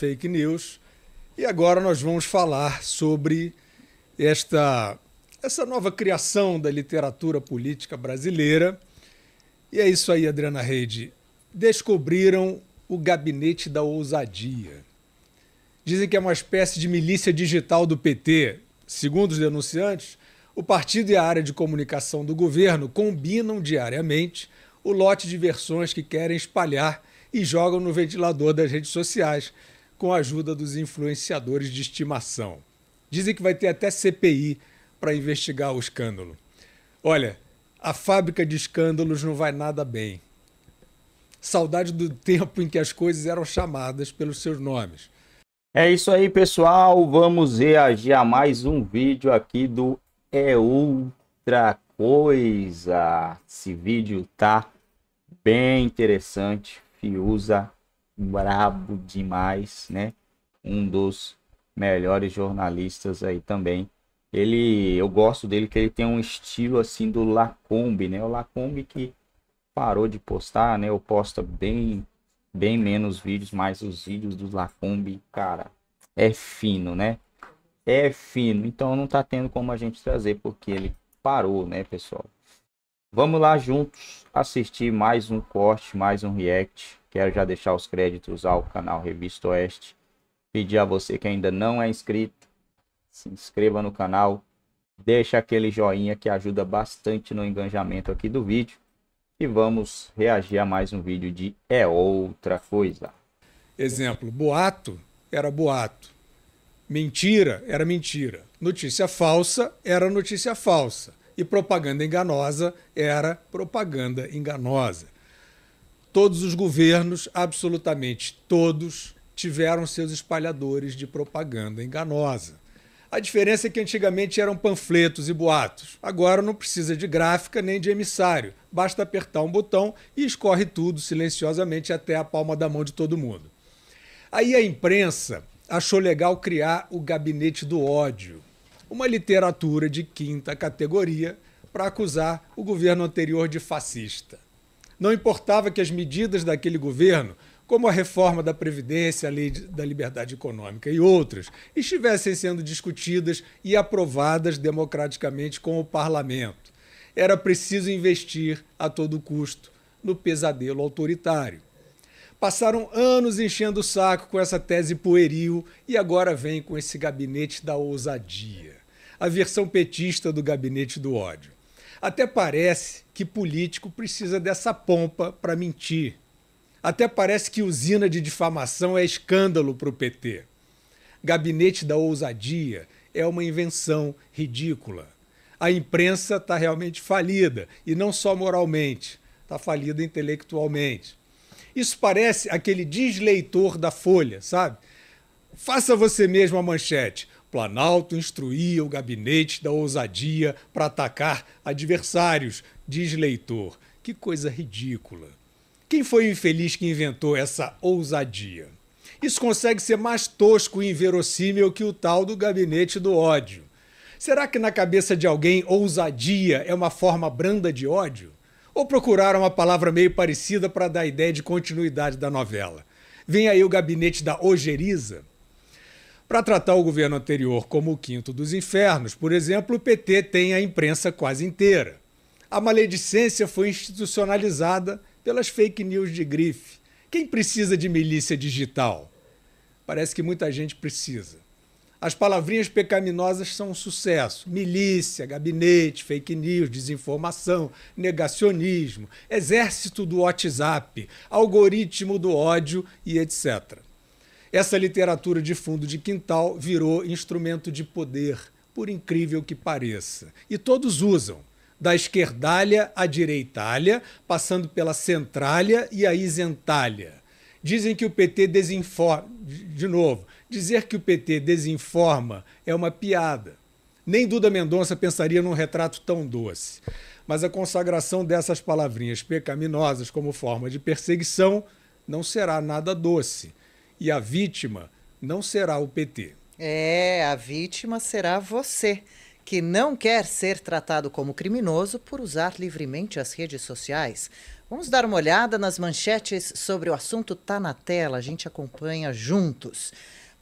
fake news. E agora nós vamos falar sobre esta essa nova criação da literatura política brasileira. E é isso aí, Adriana Reide. Descobriram o gabinete da ousadia. Dizem que é uma espécie de milícia digital do PT. Segundo os denunciantes, o partido e a área de comunicação do governo combinam diariamente o lote de versões que querem espalhar e jogam no ventilador das redes sociais, com a ajuda dos influenciadores de estimação. Dizem que vai ter até CPI para investigar o escândalo. Olha, a fábrica de escândalos não vai nada bem. Saudade do tempo em que as coisas eram chamadas pelos seus nomes. É isso aí, pessoal. Vamos reagir a mais um vídeo aqui do É Outra Coisa. Esse vídeo tá bem interessante. Fiuza brabo demais, né? Um dos melhores jornalistas aí também. Ele, eu gosto dele que ele tem um estilo assim do Lacombe, né? O Lacombe que parou de postar, né? Eu posto bem bem menos vídeos, mas os vídeos do Lacombe, cara, é fino, né? É fino. Então não tá tendo como a gente trazer porque ele parou, né, pessoal? Vamos lá juntos assistir mais um corte, mais um react. Quero já deixar os créditos ao canal Revista Oeste. Pedir a você que ainda não é inscrito, se inscreva no canal, deixa aquele joinha que ajuda bastante no engajamento aqui do vídeo. E vamos reagir a mais um vídeo de É Outra Coisa. Exemplo, boato era boato. Mentira era mentira. Notícia falsa era notícia falsa e propaganda enganosa era propaganda enganosa. Todos os governos, absolutamente todos, tiveram seus espalhadores de propaganda enganosa. A diferença é que antigamente eram panfletos e boatos. Agora não precisa de gráfica nem de emissário. Basta apertar um botão e escorre tudo silenciosamente até a palma da mão de todo mundo. Aí a imprensa achou legal criar o gabinete do ódio uma literatura de quinta categoria para acusar o governo anterior de fascista. Não importava que as medidas daquele governo, como a reforma da Previdência, a Lei da Liberdade Econômica e outras, estivessem sendo discutidas e aprovadas democraticamente com o parlamento. Era preciso investir a todo custo no pesadelo autoritário. Passaram anos enchendo o saco com essa tese pueril e agora vem com esse gabinete da ousadia a versão petista do gabinete do ódio. Até parece que político precisa dessa pompa para mentir. Até parece que usina de difamação é escândalo para o PT. Gabinete da ousadia é uma invenção ridícula. A imprensa está realmente falida, e não só moralmente, está falida intelectualmente. Isso parece aquele desleitor da Folha, sabe? Faça você mesmo a manchete. Planalto instruía o gabinete da ousadia para atacar adversários, diz leitor. Que coisa ridícula. Quem foi o infeliz que inventou essa ousadia? Isso consegue ser mais tosco e inverossímil que o tal do gabinete do ódio. Será que na cabeça de alguém ousadia é uma forma branda de ódio? Ou procuraram uma palavra meio parecida para dar a ideia de continuidade da novela? Vem aí o gabinete da ojeriza? Para tratar o governo anterior como o quinto dos infernos, por exemplo, o PT tem a imprensa quase inteira. A maledicência foi institucionalizada pelas fake news de grife. Quem precisa de milícia digital? Parece que muita gente precisa. As palavrinhas pecaminosas são um sucesso. Milícia, gabinete, fake news, desinformação, negacionismo, exército do WhatsApp, algoritmo do ódio e etc. Essa literatura de fundo de quintal virou instrumento de poder, por incrível que pareça. E todos usam, da esquerdalha à direitalha, passando pela centralha e a isentalha. Dizem que o PT desinforma. De novo, dizer que o PT desinforma é uma piada. Nem Duda Mendonça pensaria num retrato tão doce. Mas a consagração dessas palavrinhas pecaminosas como forma de perseguição não será nada doce. E a vítima não será o PT. É, a vítima será você, que não quer ser tratado como criminoso por usar livremente as redes sociais. Vamos dar uma olhada nas manchetes sobre o assunto tá na tela, a gente acompanha juntos.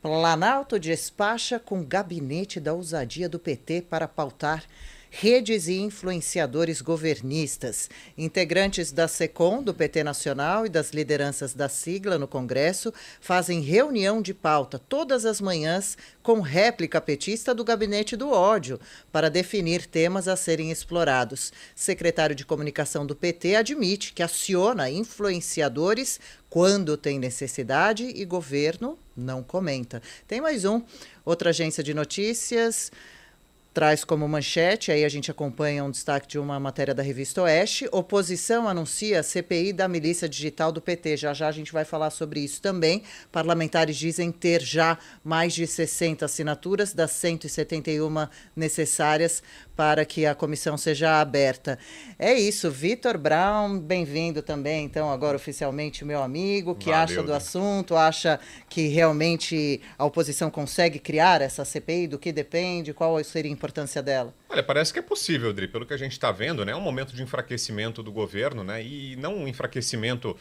Planalto despacha com gabinete da ousadia do PT para pautar redes e influenciadores governistas. Integrantes da SECOM, do PT Nacional e das lideranças da sigla no Congresso fazem reunião de pauta todas as manhãs com réplica petista do Gabinete do Ódio para definir temas a serem explorados. Secretário de Comunicação do PT admite que aciona influenciadores quando tem necessidade e governo não comenta. Tem mais um. Outra agência de notícias traz como manchete, aí a gente acompanha um destaque de uma matéria da revista Oeste. Oposição anuncia CPI da milícia digital do PT. Já já a gente vai falar sobre isso também. Parlamentares dizem ter já mais de 60 assinaturas das 171 necessárias para que a comissão seja aberta. É isso, Vitor Brown, bem-vindo também, então, agora oficialmente meu amigo, que Valeu, acha do né? assunto, acha que realmente a oposição consegue criar essa CPI, do que depende, qual seria importância dela. Olha, parece que é possível, Dri, pelo que a gente está vendo, né? É um momento de enfraquecimento do governo, né? E não um enfraquecimento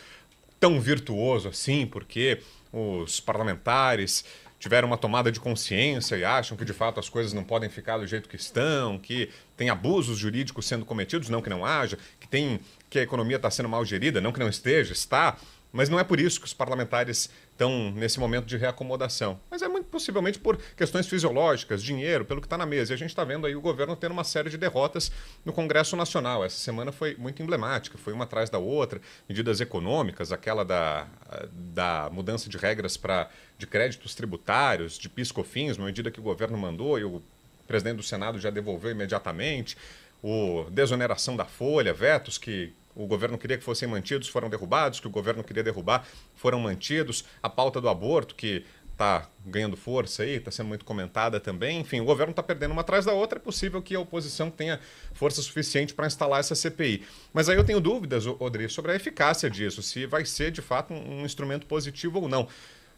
tão virtuoso assim, porque os parlamentares tiveram uma tomada de consciência e acham que de fato as coisas não podem ficar do jeito que estão, que tem abusos jurídicos sendo cometidos, não que não haja, que tem que a economia está sendo mal gerida, não que não esteja, está, mas não é por isso que os parlamentares estão nesse momento de reacomodação. Mas é muito possivelmente por questões fisiológicas, dinheiro, pelo que está na mesa. E a gente está vendo aí o governo tendo uma série de derrotas no Congresso Nacional. Essa semana foi muito emblemática, foi uma atrás da outra. Medidas econômicas, aquela da, da mudança de regras para de créditos tributários, de piscofins, uma medida que o governo mandou e o presidente do Senado já devolveu imediatamente. O desoneração da folha, vetos que o governo queria que fossem mantidos, foram derrubados, que o governo queria derrubar, foram mantidos. A pauta do aborto, que está ganhando força aí, está sendo muito comentada também. Enfim, o governo está perdendo uma atrás da outra. É possível que a oposição tenha força suficiente para instalar essa CPI. Mas aí eu tenho dúvidas, Odri, sobre a eficácia disso, se vai ser de fato um instrumento positivo ou não.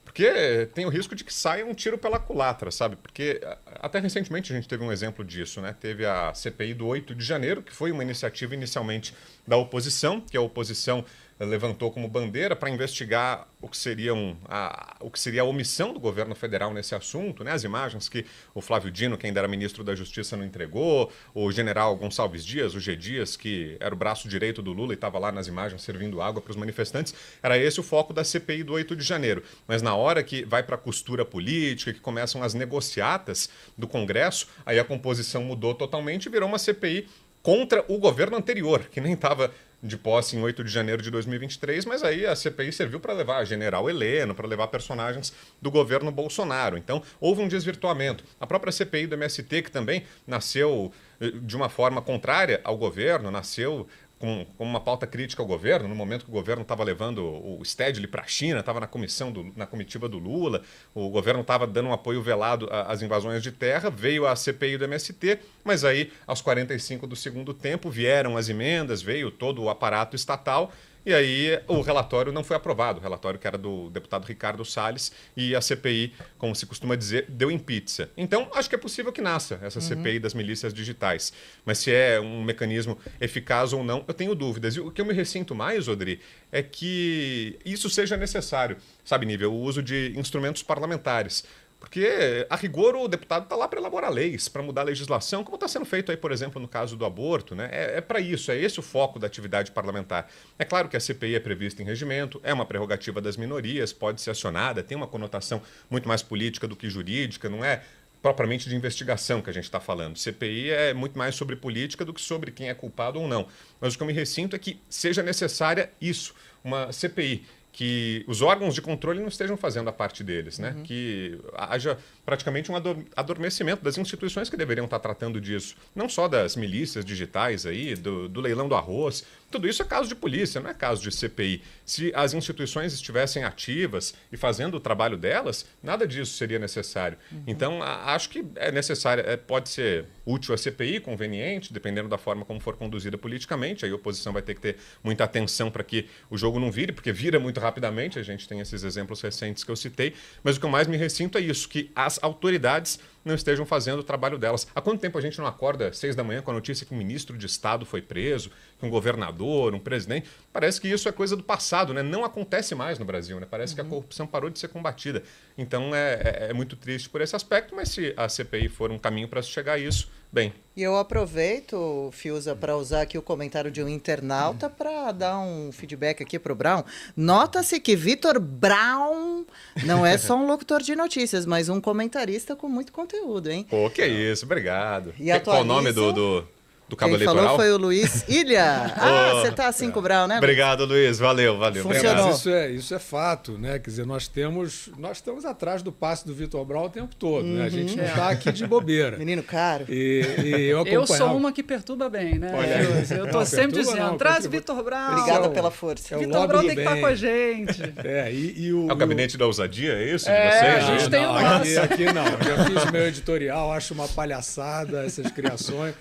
Porque tem o risco de que saia um tiro pela culatra, sabe? Porque até recentemente a gente teve um exemplo disso, né? Teve a CPI do 8 de janeiro, que foi uma iniciativa inicialmente da oposição, que a oposição levantou como bandeira para investigar o que, seriam a, o que seria a omissão do governo federal nesse assunto, né? as imagens que o Flávio Dino, que ainda era ministro da Justiça, não entregou, o general Gonçalves Dias, o G. Dias, que era o braço direito do Lula e estava lá nas imagens servindo água para os manifestantes, era esse o foco da CPI do 8 de janeiro. Mas na hora que vai para a costura política, que começam as negociatas do Congresso, aí a composição mudou totalmente e virou uma CPI contra o governo anterior, que nem estava de posse em 8 de janeiro de 2023, mas aí a CPI serviu para levar general Heleno, para levar personagens do governo Bolsonaro. Então, houve um desvirtuamento. A própria CPI do MST, que também nasceu eh, de uma forma contrária ao governo, nasceu com, com, uma pauta crítica ao governo, no momento que o governo estava levando o Stedley para a China, estava na comissão do, na comitiva do Lula, o governo estava dando um apoio velado às invasões de terra, veio a CPI do MST, mas aí aos 45 do segundo tempo vieram as emendas, veio todo o aparato estatal e aí o relatório não foi aprovado, o relatório que era do deputado Ricardo Salles, e a CPI, como se costuma dizer, deu em pizza. Então, acho que é possível que nasça essa uhum. CPI das milícias digitais. Mas se é um mecanismo eficaz ou não, eu tenho dúvidas. E o que eu me ressinto mais, Odri, é que isso seja necessário, sabe, nível, o uso de instrumentos parlamentares. Porque, a rigor, o deputado está lá para elaborar leis, para mudar a legislação, como está sendo feito aí, por exemplo, no caso do aborto. Né? É, é para isso, é esse o foco da atividade parlamentar. É claro que a CPI é prevista em regimento, é uma prerrogativa das minorias, pode ser acionada, tem uma conotação muito mais política do que jurídica, não é propriamente de investigação que a gente está falando. CPI é muito mais sobre política do que sobre quem é culpado ou não. Mas o que eu me ressinto é que seja necessária isso, uma CPI que os órgãos de controle não estejam fazendo a parte deles, né? Uhum. Que haja praticamente um adormecimento das instituições que deveriam estar tratando disso, não só das milícias digitais aí, do, do leilão do arroz, tudo isso é caso de polícia, não é caso de CPI. Se as instituições estivessem ativas e fazendo o trabalho delas, nada disso seria necessário. Uhum. Então a, acho que é necessário, é, pode ser útil a CPI, conveniente, dependendo da forma como for conduzida politicamente. Aí a oposição vai ter que ter muita atenção para que o jogo não vire, porque vira muito rápido rapidamente, a gente tem esses exemplos recentes que eu citei, mas o que eu mais me ressinto é isso, que as autoridades não estejam fazendo o trabalho delas. Há quanto tempo a gente não acorda seis da manhã com a notícia que um ministro de Estado foi preso, que um governador, um presidente? Parece que isso é coisa do passado, né? Não acontece mais no Brasil, né? Parece uhum. que a uhum. corrupção parou de ser combatida. Então é, é, é muito triste por esse aspecto, mas se a CPI for um caminho para chegar a isso, bem. E eu aproveito, Fiuza, para usar aqui o comentário de um internauta para dar um feedback aqui para o Brown. Nota-se que Vitor Brown não é só um locutor de notícias, mas um comentarista com muito conteúdo, hein? Pô, que é isso, obrigado. E Qual o nome do, do, do Cabo Quem Eleitoral. falou foi o Luiz Ilha. ah, você tá assim com o Brau, né? Obrigado, Luiz. Valeu, valeu. Funcionou. Mas isso é, isso é fato, né? Quer dizer, nós temos, nós estamos atrás do passe do Vitor Brau o tempo todo, uhum. né? A gente uhum. não tá aqui de bobeira. Menino caro. E, e eu, eu, sou uma que perturba bem, né? Olha, eu estou sempre dizendo, não, traz Vitor Brau. Obrigada é o, pela força. É Vitor Brau tem que tá estar com a gente. É, e, e o, é o gabinete da ousadia, é isso? É, a né? gente não, tem não, o Aqui, aqui não, eu já fiz meu editorial, acho uma palhaçada essas criações.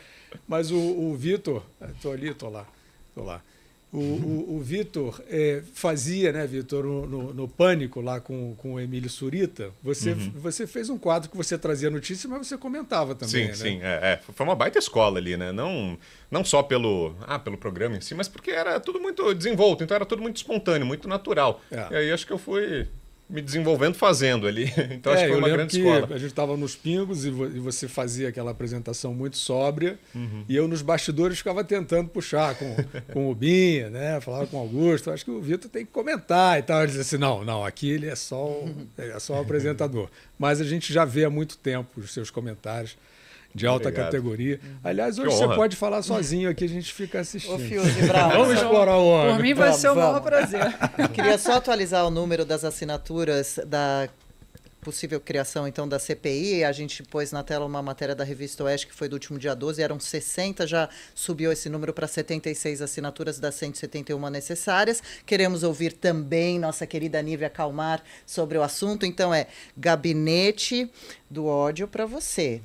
Mas o, o Vitor, estou eh, ali, estou lá, estou lá. O, o, o Vitor é, fazia, né, Vitor, no, no, no, Pânico lá com, com o Emílio Surita, você, uhum. você fez um quadro que você trazia notícia, mas você comentava também. Sim, né? sim. É, é, Foi uma baita escola ali, né? Não, não só pelo, ah, pelo programa em si, mas porque era tudo muito desenvolto, então era tudo muito espontâneo, muito natural. É. E aí acho que eu fui me desenvolvendo fazendo ali. Então é, acho que foi uma grande escola. A gente estava nos pingos e, você fazia aquela apresentação muito sóbria. Uhum. E eu nos bastidores ficava tentando puxar com, com o Binha, né? Falava com o Augusto. Acho que o Vitor tem que comentar e tal. Ele dizia assim: não, não, aqui ele é só, o, é só o apresentador. Mas a gente já vê há muito tempo os seus comentários de alta Obrigado. categoria. Uhum. Aliás, hoje você pode falar sozinho aqui, a gente fica assistindo. Ô, Fiuzi, bravo. Vamos explorar o ano. Por mim vai ser um maior prazer. Queria só atualizar o número das assinaturas da possível criação então da CPI, a gente pôs na tela uma matéria da revista Oeste que foi do último dia 12, eram 60, já subiu esse número para 76 assinaturas das 171 necessárias. Queremos ouvir também nossa querida Nívia Calmar sobre o assunto, então é gabinete do ódio para você.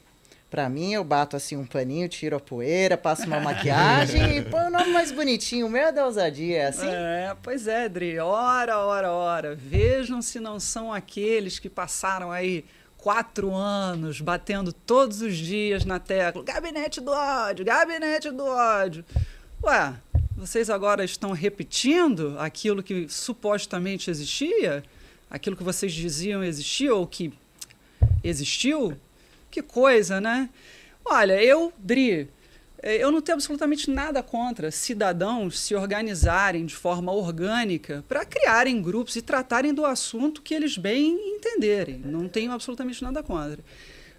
Pra mim, eu bato assim um paninho, tiro a poeira, passo uma maquiagem e põe o nome mais bonitinho. O meu é da ousadia, é assim? É, pois é, Dri. Ora, ora, ora. Vejam se não são aqueles que passaram aí quatro anos batendo todos os dias na tecla. Gabinete do ódio, gabinete do ódio. Ué, vocês agora estão repetindo aquilo que supostamente existia? Aquilo que vocês diziam existia ou que existiu? Que coisa, né? Olha, eu, Dri, eh, eu não tenho absolutamente nada contra cidadãos se organizarem de forma orgânica para criarem grupos e tratarem do assunto que eles bem entenderem. Não tenho absolutamente nada contra.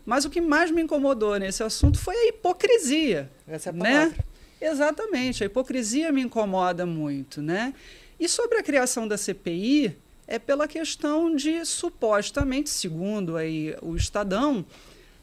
Mas o que mais me incomodou nesse assunto foi a hipocrisia. Essa é a né? palavra. Né? Exatamente, a hipocrisia me incomoda muito, né? E sobre a criação da CPI, é pela questão de supostamente, segundo aí o Estadão,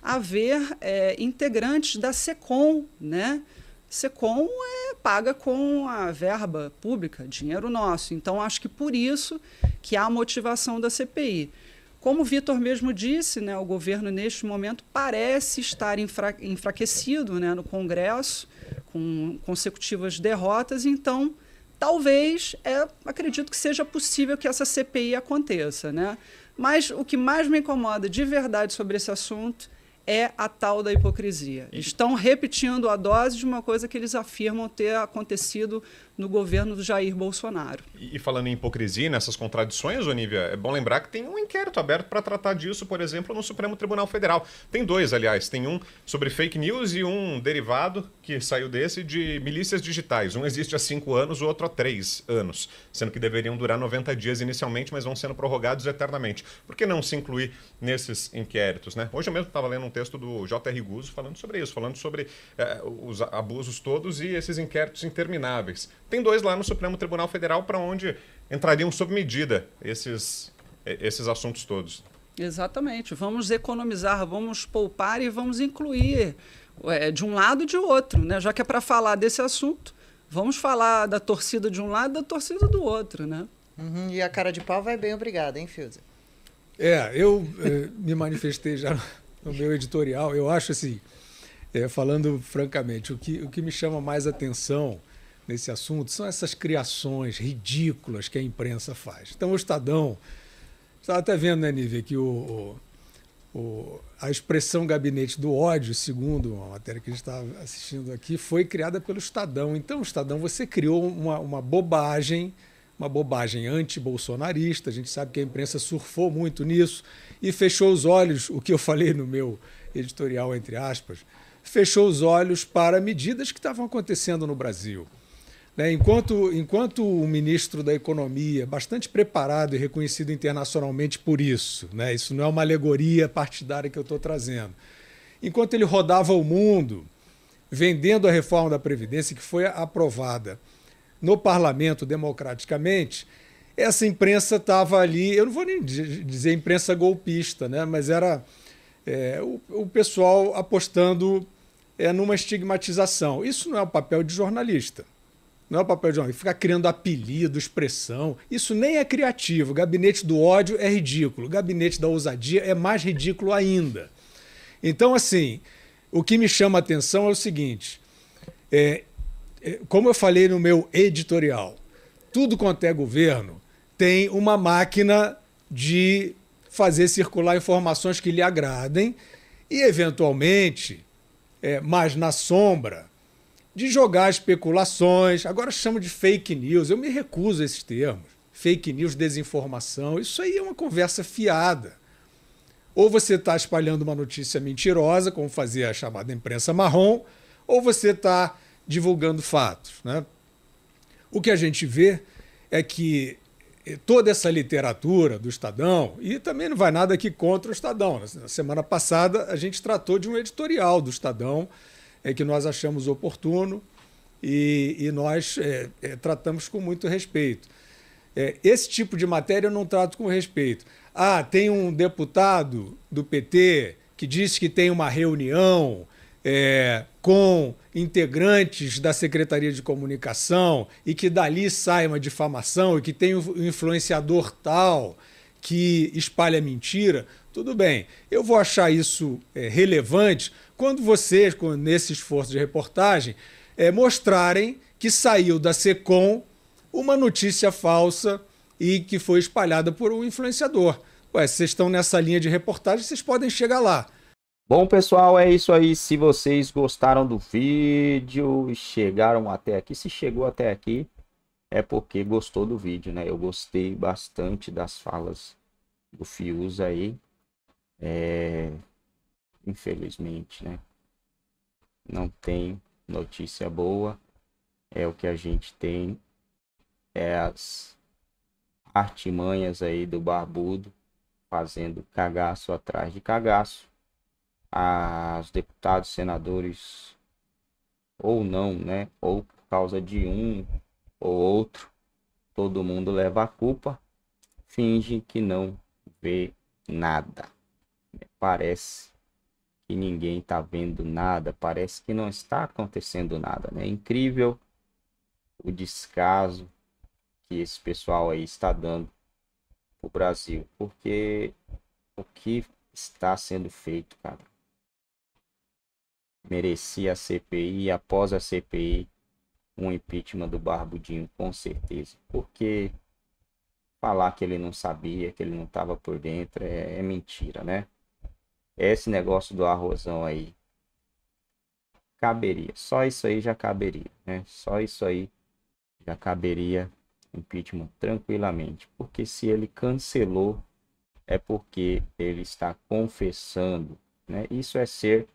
haver é, integrantes da SECOM, né? SECOM é paga com a verba pública, dinheiro nosso. Então, acho que por isso que há a motivação da CPI. Como o Vitor mesmo disse, né, o governo neste momento parece estar enfra enfraquecido né, no Congresso, com consecutivas derrotas, então talvez, é, acredito que seja possível que essa CPI aconteça. Né? Mas o que mais me incomoda de verdade sobre esse assunto é a tal da hipocrisia. Estão repetindo a dose de uma coisa que eles afirmam ter acontecido no governo do Jair Bolsonaro. E, e falando em hipocrisia, nessas contradições, Onívia, é bom lembrar que tem um inquérito aberto para tratar disso, por exemplo, no Supremo Tribunal Federal. Tem dois, aliás, tem um sobre fake news e um derivado que saiu desse de milícias digitais. Um existe há cinco anos, o outro há três anos, sendo que deveriam durar 90 dias inicialmente, mas vão sendo prorrogados eternamente. Por que não se incluir nesses inquéritos, né? Hoje eu mesmo estava lendo um texto do J.R. Guzzo falando sobre isso, falando sobre eh, os abusos todos e esses inquéritos intermináveis tem dois lá no Supremo Tribunal Federal para onde entrariam sob medida esses, eh, esses assuntos todos. Exatamente. Vamos economizar, vamos poupar e vamos incluir é, de um lado e de outro, né? Já que é para falar desse assunto, vamos falar da torcida de um lado e da torcida do outro, né? Uhum. E a cara de pau vai bem, obrigada, hein, Fiuza? É, eu eh, me manifestei já no meu editorial. Eu acho assim, falando francamente, o que, o que me chama mais atenção nesse assunto são essas criações ridículas que a imprensa faz. Então, o Estadão. Estava até vendo, né, Nívia, que o, o, o, a expressão gabinete do ódio, segundo a matéria que a gente estava assistindo aqui, foi criada pelo Estadão. Então, Estadão, você criou uma, uma bobagem, uma bobagem anti-bolsonarista. A gente sabe que a imprensa surfou muito nisso e fechou os olhos, o que eu falei no meu editorial, entre aspas, fechou os olhos para medidas que estavam acontecendo no Brasil. Né, enquanto, enquanto o ministro da Economia, bastante preparado e reconhecido internacionalmente por isso, né? isso não é uma alegoria partidária que eu estou trazendo, enquanto ele rodava o mundo vendendo a reforma da Previdência, que foi aprovada no parlamento democraticamente, essa imprensa estava ali, eu não vou nem dizer imprensa golpista, né? mas era é, o, o pessoal apostando é, numa estigmatização. Isso não é o papel de jornalista. Não é o papel de homem. Ficar criando apelido, expressão. Isso nem é criativo. gabinete do ódio é ridículo. gabinete da ousadia é mais ridículo ainda. Então, assim, o que me chama a atenção é o seguinte: é, é, como eu falei no meu editorial, tudo quanto é governo tem uma máquina de fazer circular informações que lhe agradem e, eventualmente, é, na sombra, de jogar especulações, agora chamo de fake news, eu me recuso a esses termos. Fake news, desinformação, isso aí é uma conversa fiada. Ou você está espalhando uma notícia mentirosa, como fazia a chamada imprensa marrom, ou você está divulgando fatos. Né? O que a gente vê é que eh, toda essa literatura do Estadão, e também não vai nada aqui contra o Estadão. Né? Na semana passada, a gente tratou de um editorial do Estadão é, que nós achamos oportuno e, e nós é, é, tratamos com muito respeito. É, esse tipo de matéria eu não trato com respeito. Ah, tem um deputado do PT que disse que tem uma reunião é, com integrantes da Secretaria de Comunicação e que dali sai uma difamação e que tem um influenciador tal que espalha mentira. Tudo bem, eu vou achar isso é, relevante quando vocês, nesse esforço de reportagem, é, mostrarem que saiu da SECOM uma notícia falsa e que foi espalhada por um influenciador. Ué, vocês estão nessa linha de reportagem, vocês podem chegar lá. Bom, pessoal, é isso aí. Se vocês gostaram do vídeo e chegaram até aqui, se chegou até aqui, é porque gostou do vídeo, né? Eu gostei bastante das falas do Fius aí. É... Infelizmente, né? Não tem notícia boa. É o que a gente tem. É as artimanhas aí do barbudo fazendo cagaço atrás de cagaço. As deputados, senadores ou não, né? Ou por causa de um ou outro, todo mundo leva a culpa, finge que não vê nada parece que ninguém está vendo nada, parece que não está acontecendo nada, né? É incrível o descaso que esse pessoal aí está dando o Brasil, porque o que está sendo feito, cara, merecia a CPI após a CPI um impeachment do Barbudinho com certeza, porque falar que ele não sabia, que ele não estava por dentro é, é mentira, né? esse negócio do arrozão aí caberia. Só isso aí já caberia, né? Só isso aí já caberia impeachment tranquilamente. Porque se ele cancelou, é porque ele está confessando, né? Isso é ser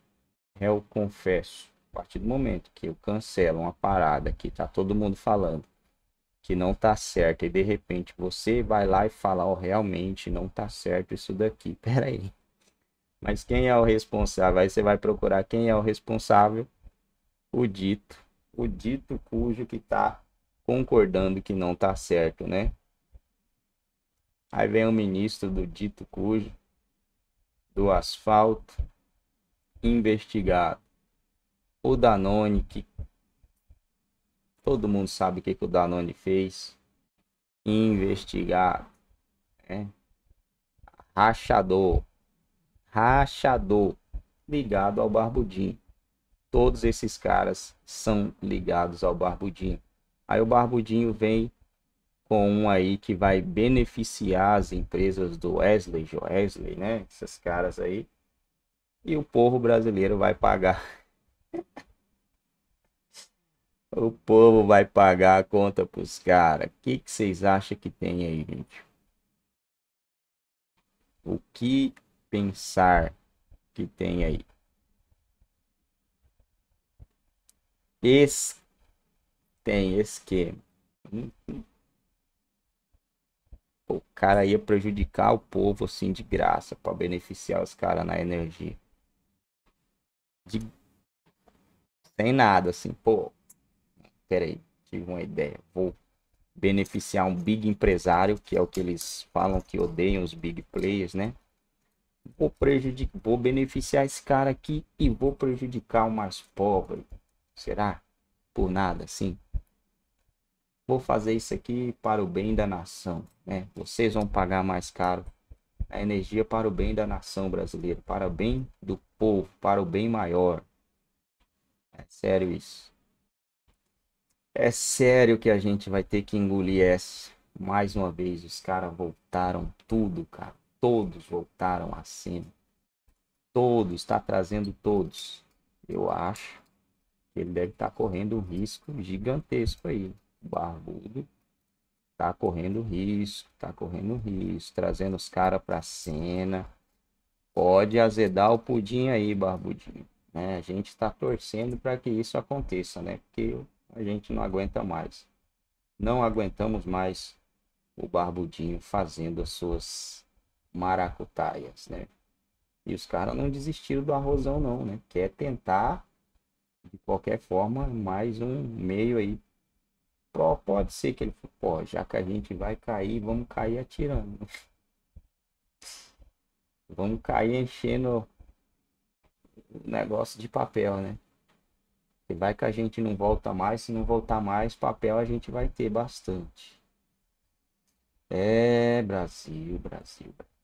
réu confesso. A partir do momento que eu cancelo uma parada que tá todo mundo falando que não tá certo e de repente você vai lá e fala, ó, oh, realmente não tá certo isso daqui. Pera aí. Mas quem é o responsável? Aí você vai procurar quem é o responsável, o dito, o dito cujo que está concordando que não está certo, né? Aí vem o ministro do dito cujo, do asfalto, investigado. O Danone, que todo mundo sabe o que, que o Danone fez, investigado, né? Rachador rachador ligado ao Barbudim. Todos esses caras são ligados ao Barbudim. Aí o Barbudinho vem com um aí que vai beneficiar as empresas do Wesley, Joesley, né? Esses caras aí. E o povo brasileiro vai pagar. o povo vai pagar a conta pros caras. O que, que vocês acham que tem aí, gente? O que pensar que tem aí. Es... Tem esquema. Uhum. O cara ia prejudicar o povo assim de graça para beneficiar os caras na energia. De... Sem nada, assim, pô. Peraí, tive uma ideia. Vou beneficiar um big empresário, que é o que eles falam que odeiam os big players, né? vou prejudicar, vou beneficiar esse cara aqui e vou prejudicar o mais pobre. Será? Por nada, sim. Vou fazer isso aqui para o bem da nação, né? Vocês vão pagar mais caro a energia para o bem da nação brasileira, para o bem do povo, para o bem maior. É sério isso. É sério que a gente vai ter que engolir essa. Mais uma vez, os caras voltaram tudo, cara. Todos voltaram acima. Todos, está trazendo todos. Eu acho que ele deve estar tá correndo um risco gigantesco aí. O barbudo Está correndo risco, está correndo risco, trazendo os caras a cena. Pode azedar o pudim aí, barbudinho. Né? A gente está torcendo para que isso aconteça, né? Porque a gente não aguenta mais. Não aguentamos mais o barbudinho fazendo as suas maracutaias, né? E os caras não desistiram do arrozão não, né? Quer é tentar de qualquer forma mais um meio aí. Pode ser que ele, pô, já que a gente vai cair, vamos cair atirando. Né? Vamos cair enchendo o negócio de papel, né? E vai que a gente não volta mais, se não voltar mais, papel a gente vai ter bastante. É Brasil, Brasil, Brasil.